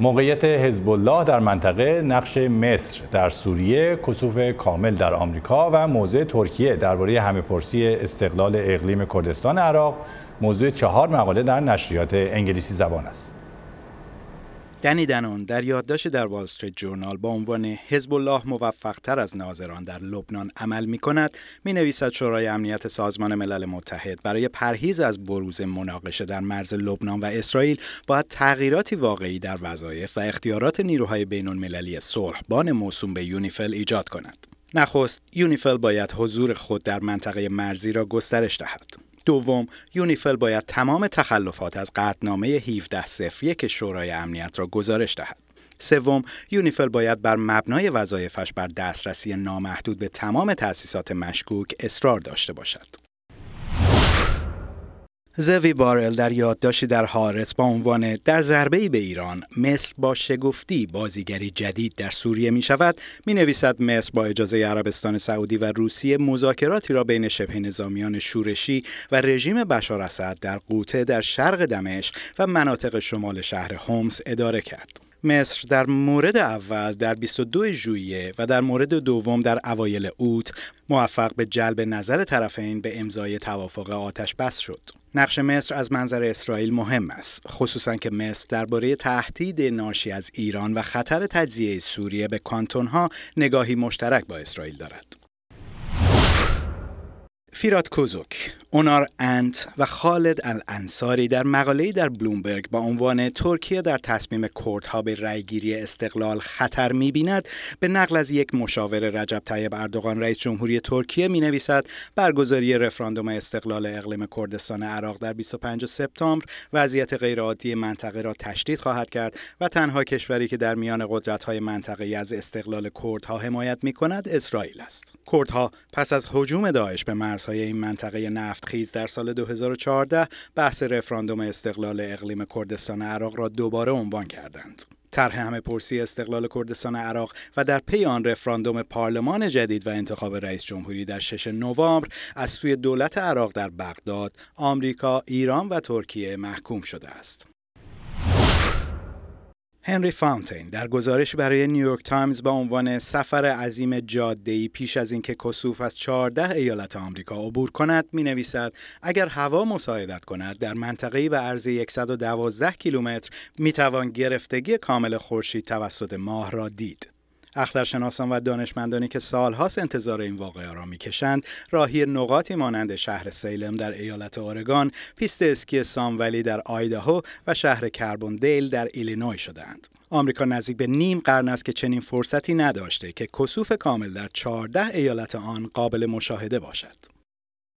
موقعیت حزب الله در منطقه، نقش مصر در سوریه، کسوف کامل در آمریکا و موضع ترکیه درباره پرسی استقلال اقلیم کردستان عراق موضوع چهار مقاله در نشریات انگلیسی زبان است. دنی دنون در یادداشت در وال استریت جورنال با عنوان حزب الله تر از ناظران در لبنان عمل می کند می نویسد شورای امنیت سازمان ملل متحد برای پرهیز از بروز مناقشه در مرز لبنان و اسرائیل باید تغییراتی واقعی در وظایف و اختیارات نیروهای بین المللی صلحبان موسوم به یونیفل ایجاد کند. نخست یونیفل باید حضور خود در منطقه مرزی را گسترش دهد. دوم یونیفل باید تمام تخلفات از قطنامه 1701 شورای امنیت را گزارش دهد. سوم یونیفل باید بر مبنای وظایفش بر دسترسی نامحدود به تمام تأسیسات مشکوک اصرار داشته باشد. زوی بارل در یادداشتی در هارت با عنوان در ضربه به ایران مصر با شگفتی بازیگری جدید در سوریه می شود می نویسد مصر با اجازه عربستان سعودی و روسیه مذاکراتی را بین شبه نظامیان شورشی و رژیم بشار اسد در قوطه در شرق دمشق و مناطق شمال شهر هومس اداره کرد مصر در مورد اول در 22 ژوئیه و در مورد دوم در اوایل اوت موفق به جلب نظر طرفین به امضای توافق آتش بس شد. نقش مصر از منظر اسرائیل مهم است خصوصا که مصر درباره تهدید ناشی از ایران و خطر تجزیه سوریه به کانتون ها نگاهی مشترک با اسرائیل دارد. فیرات کوزوک اونار انت و خالد الانصاری در مقاله‌ای در بلومبرگ با عنوان ترکیه در تصمیم کردها به رأیگیری استقلال خطر می‌بیند به نقل از یک مشاور رجب طیب اردوغان رئیس جمهوری ترکیه می‌نویسد برگزاری رفراندوم استقلال اقلیم کردستان عراق در 25 سپتامبر وضعیت غیرعادی منطقه را تشدید خواهد کرد و تنها کشوری که در میان قدرت‌های منطقه‌ای از استقلال کردها حمایت می‌کند اسرائیل است. کردها پس از هجوم داعش به مرزهای این منطقه نفت خیز در سال 2014 بحث رفراندوم استقلال اقلیم کردستان عراق را دوباره عنوان کردند. طرح همه پرسی استقلال کردستان عراق و در پی آن رفراندوم پارلمان جدید و انتخاب رئیس جمهوری در 6 نوامبر از سوی دولت عراق در بغداد، آمریکا، ایران و ترکیه محکوم شده است. هنری فاونتین در گزارش برای نیویورک تایمز با عنوان سفر عظیم جاده پیش از اینکه کسوف از 14 ایالت آمریکا عبور کند می نویسد اگر هوا مساعدت کند در منطقه‌ای به عرض 112 کیلومتر می توان گرفتگی کامل خورشید توسط ماه را دید اخترشناسان و دانشمندانی که سالهاست انتظار این واقعه را میکشند راهی نقاطی مانند شهر سیلم در ایالت اورگان پیست اسکی سامولی در آیداهو و شهر کربون دیل در ایلینوی شدهاند آمریکا نزدیک به نیم قرن است که چنین فرصتی نداشته که کسوف کامل در 14 ایالت آن قابل مشاهده باشد